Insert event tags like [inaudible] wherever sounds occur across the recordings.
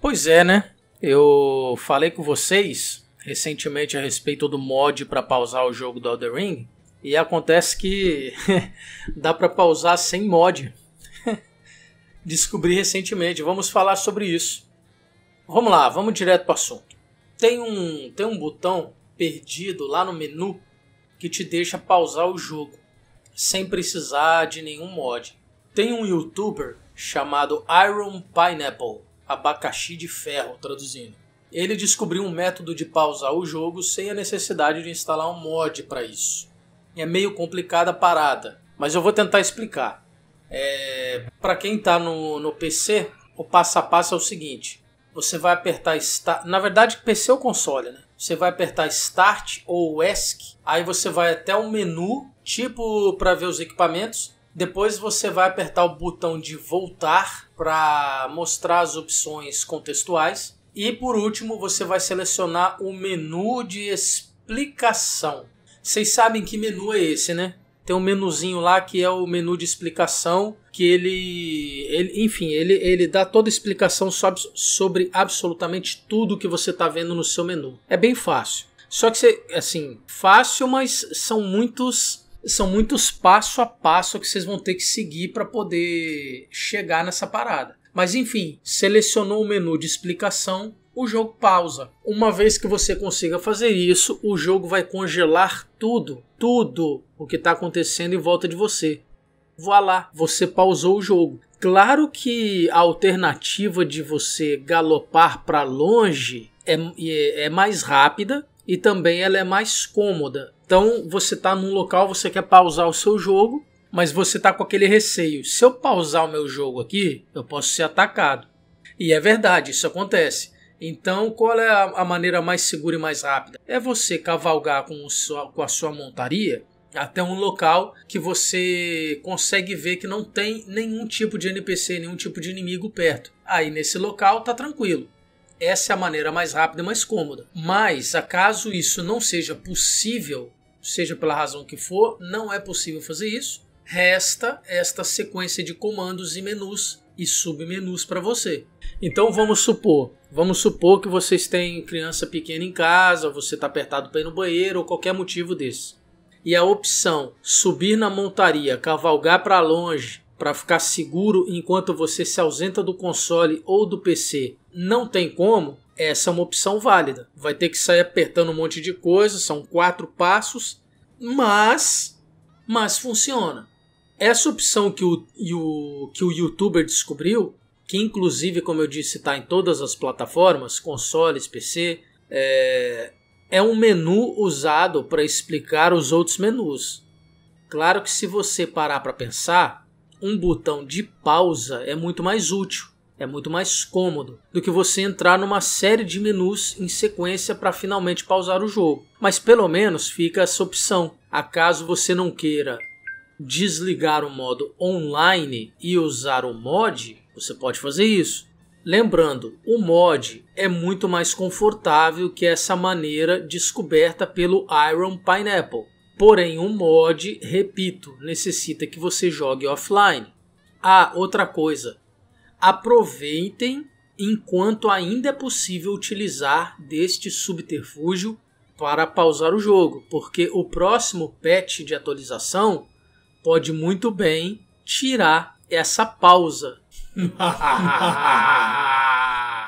Pois é, né? Eu falei com vocês recentemente a respeito do mod para pausar o jogo do Elden Ring e acontece que [laughs] dá para pausar sem mod. [laughs] Descobri recentemente, vamos falar sobre isso. Vamos lá, vamos direto para o assunto. Tem um, tem um botão perdido lá no menu que te deixa pausar o jogo sem precisar de nenhum mod. Tem um youtuber chamado Iron Pineapple abacaxi de ferro, traduzindo. Ele descobriu um método de pausar o jogo sem a necessidade de instalar um mod para isso. É meio complicada a parada, mas eu vou tentar explicar. É... Para quem está no, no PC, o passo a passo é o seguinte: você vai apertar Start. Na verdade, PC é ou console, né? Você vai apertar Start ou ESC, aí você vai até o menu, tipo para ver os equipamentos, depois você vai apertar o botão de voltar para mostrar as opções contextuais. E por último, você vai selecionar o menu de explicação. Vocês sabem que menu é esse, né? Tem um menuzinho lá que é o menu de explicação, que ele, ele enfim, ele, ele dá toda a explicação sobre, sobre absolutamente tudo que você está vendo no seu menu. É bem fácil. Só que, você, assim, fácil, mas são muitos são muitos passo a passo que vocês vão ter que seguir para poder chegar nessa parada. Mas enfim, selecionou o menu de explicação, o jogo pausa. Uma vez que você consiga fazer isso, o jogo vai congelar tudo, tudo o que está acontecendo em volta de você. Vá lá, você pausou o jogo. Claro que a alternativa de você galopar para longe é, é, é mais rápida e também ela é mais cômoda. Então você está num local, você quer pausar o seu jogo, mas você está com aquele receio. Se eu pausar o meu jogo aqui, eu posso ser atacado. E é verdade, isso acontece. Então, qual é a, maneira mais segura e mais rápida? É você cavalgar com, sua, com a sua montaria até um local que você consegue ver que não tem nenhum tipo de NPC, nenhum tipo de inimigo perto. Aí nesse local tá tranquilo. Essa é a maneira mais rápida e mais cômoda. Mas, acaso isso não seja possível, seja pela razão que for, não é possível fazer isso. Resta esta sequência de comandos e menus e submenus para você. Então vamos supor, vamos supor que vocês têm criança pequena em casa, você está apertado para ir no banheiro ou qualquer motivo desse. E a opção subir na montaria, cavalgar para longe, para ficar seguro enquanto você se ausenta do console ou do PC, não tem como, essa é uma opção válida. Vai ter que sair apertando um monte de coisa, são quatro passos, mas mas funciona. Essa opção que o, o que o youtuber descobriu, que inclusive, como eu disse, está em todas as plataformas, consoles, PC, é, é um menu usado para explicar os outros menus. Claro que se você parar para pensar, um botão de pausa é muito mais útil é muito mais cômodo do que você entrar numa série de menus em sequência para finalmente pausar o jogo. Mas pelo menos fica essa opção, acaso você não queira desligar o modo online e usar o mod, você pode fazer isso. Lembrando, o mod é muito mais confortável que essa maneira descoberta pelo Iron Pineapple. Porém, o mod, repito, necessita que você jogue offline. Ah, outra coisa, aproveitem enquanto ainda é possível utilizar deste subterfúgio para pausar o jogo, porque o próximo patch de atualização pode muito bem tirar essa pausa. [laughs]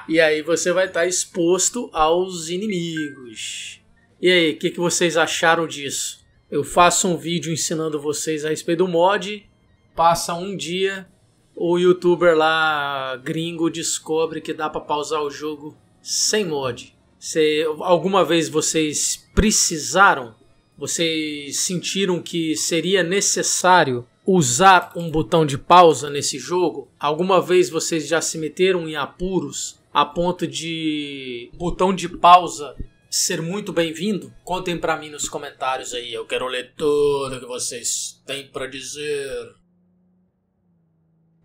e aí você vai estar exposto aos inimigos. E aí, o que, que vocês acharam disso? Eu faço um vídeo ensinando vocês a respeito do mod, passa um dia, o youtuber lá gringo descobre que dá para pausar o jogo sem mod. alguma vez vocês precisaram? Vocês sentiram que seria necessário usar um botão de pausa nesse jogo? Alguma vez vocês já se meteram em apuros a ponto de botão de pausa ser muito bem-vindo? Contem para mim nos comentários aí, eu quero ler tudo que vocês têm para dizer.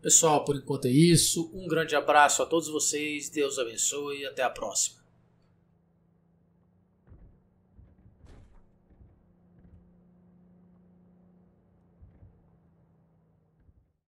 Pessoal, por enquanto é isso. Um grande abraço a todos vocês. Deus abençoe e até a próxima.